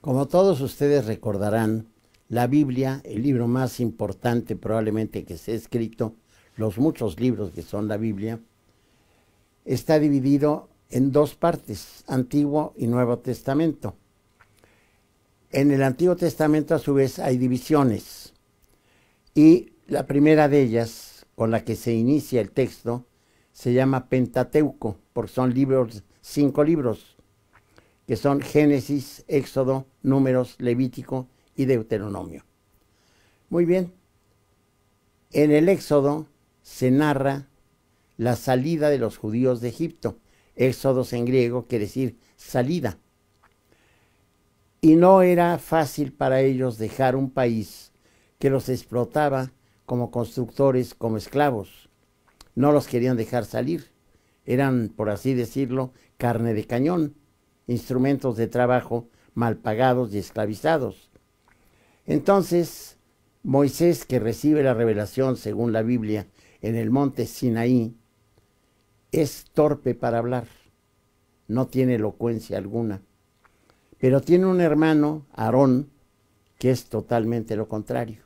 Como todos ustedes recordarán, la Biblia, el libro más importante probablemente que se ha escrito, los muchos libros que son la Biblia, está dividido en dos partes, Antiguo y Nuevo Testamento. En el Antiguo Testamento a su vez hay divisiones y la primera de ellas con la que se inicia el texto se llama Pentateuco, porque son libros, cinco libros, que son Génesis, Éxodo, Números, Levítico y Deuteronomio. Muy bien, en el Éxodo se narra la salida de los judíos de Egipto. Éxodos en griego quiere decir salida. Y no era fácil para ellos dejar un país que los explotaba como constructores, como esclavos. No los querían dejar salir. Eran, por así decirlo, carne de cañón instrumentos de trabajo mal pagados y esclavizados. Entonces, Moisés, que recibe la revelación según la Biblia en el monte Sinaí, es torpe para hablar, no tiene elocuencia alguna, pero tiene un hermano, Aarón, que es totalmente lo contrario.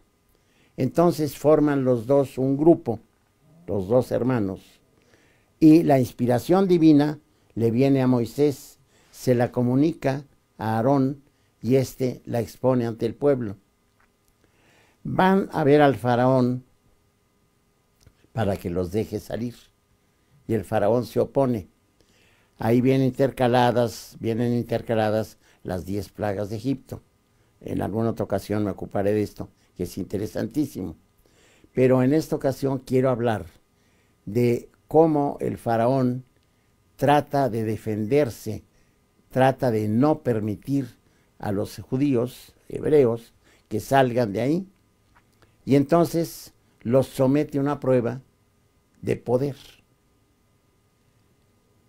Entonces forman los dos un grupo, los dos hermanos, y la inspiración divina le viene a Moisés se la comunica a Aarón y éste la expone ante el pueblo. Van a ver al faraón para que los deje salir. Y el faraón se opone. Ahí vienen intercaladas, vienen intercaladas las diez plagas de Egipto. En alguna otra ocasión me ocuparé de esto, que es interesantísimo. Pero en esta ocasión quiero hablar de cómo el faraón trata de defenderse trata de no permitir a los judíos, hebreos, que salgan de ahí, y entonces los somete a una prueba de poder.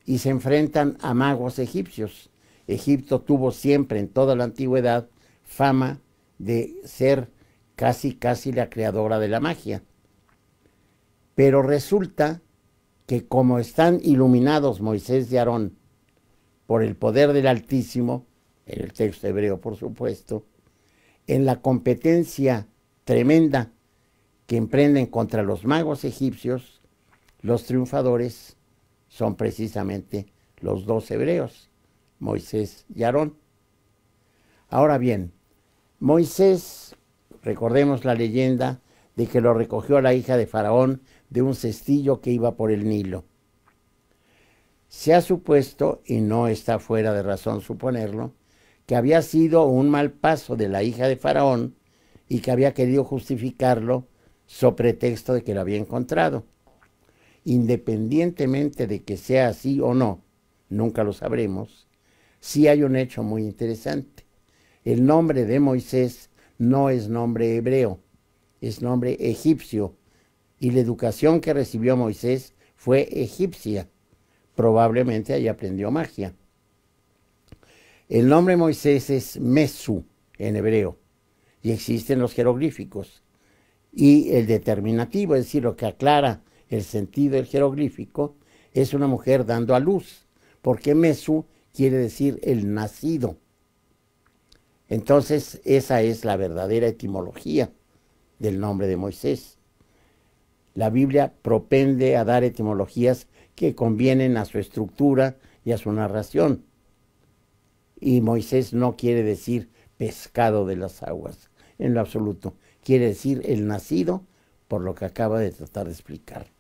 Y se enfrentan a magos egipcios. Egipto tuvo siempre en toda la antigüedad fama de ser casi, casi la creadora de la magia. Pero resulta que como están iluminados Moisés y Aarón por el poder del Altísimo, en el texto hebreo por supuesto, en la competencia tremenda que emprenden contra los magos egipcios, los triunfadores son precisamente los dos hebreos, Moisés y Aarón. Ahora bien, Moisés, recordemos la leyenda de que lo recogió la hija de Faraón de un cestillo que iba por el Nilo se ha supuesto, y no está fuera de razón suponerlo, que había sido un mal paso de la hija de Faraón y que había querido justificarlo so pretexto de que lo había encontrado. Independientemente de que sea así o no, nunca lo sabremos, sí hay un hecho muy interesante. El nombre de Moisés no es nombre hebreo, es nombre egipcio, y la educación que recibió Moisés fue egipcia probablemente ahí aprendió magia. El nombre Moisés es Mesu en hebreo y existen los jeroglíficos y el determinativo, es decir, lo que aclara el sentido del jeroglífico, es una mujer dando a luz, porque Mesu quiere decir el nacido. Entonces, esa es la verdadera etimología del nombre de Moisés. La Biblia propende a dar etimologías que convienen a su estructura y a su narración. Y Moisés no quiere decir pescado de las aguas, en lo absoluto. Quiere decir el nacido por lo que acaba de tratar de explicar.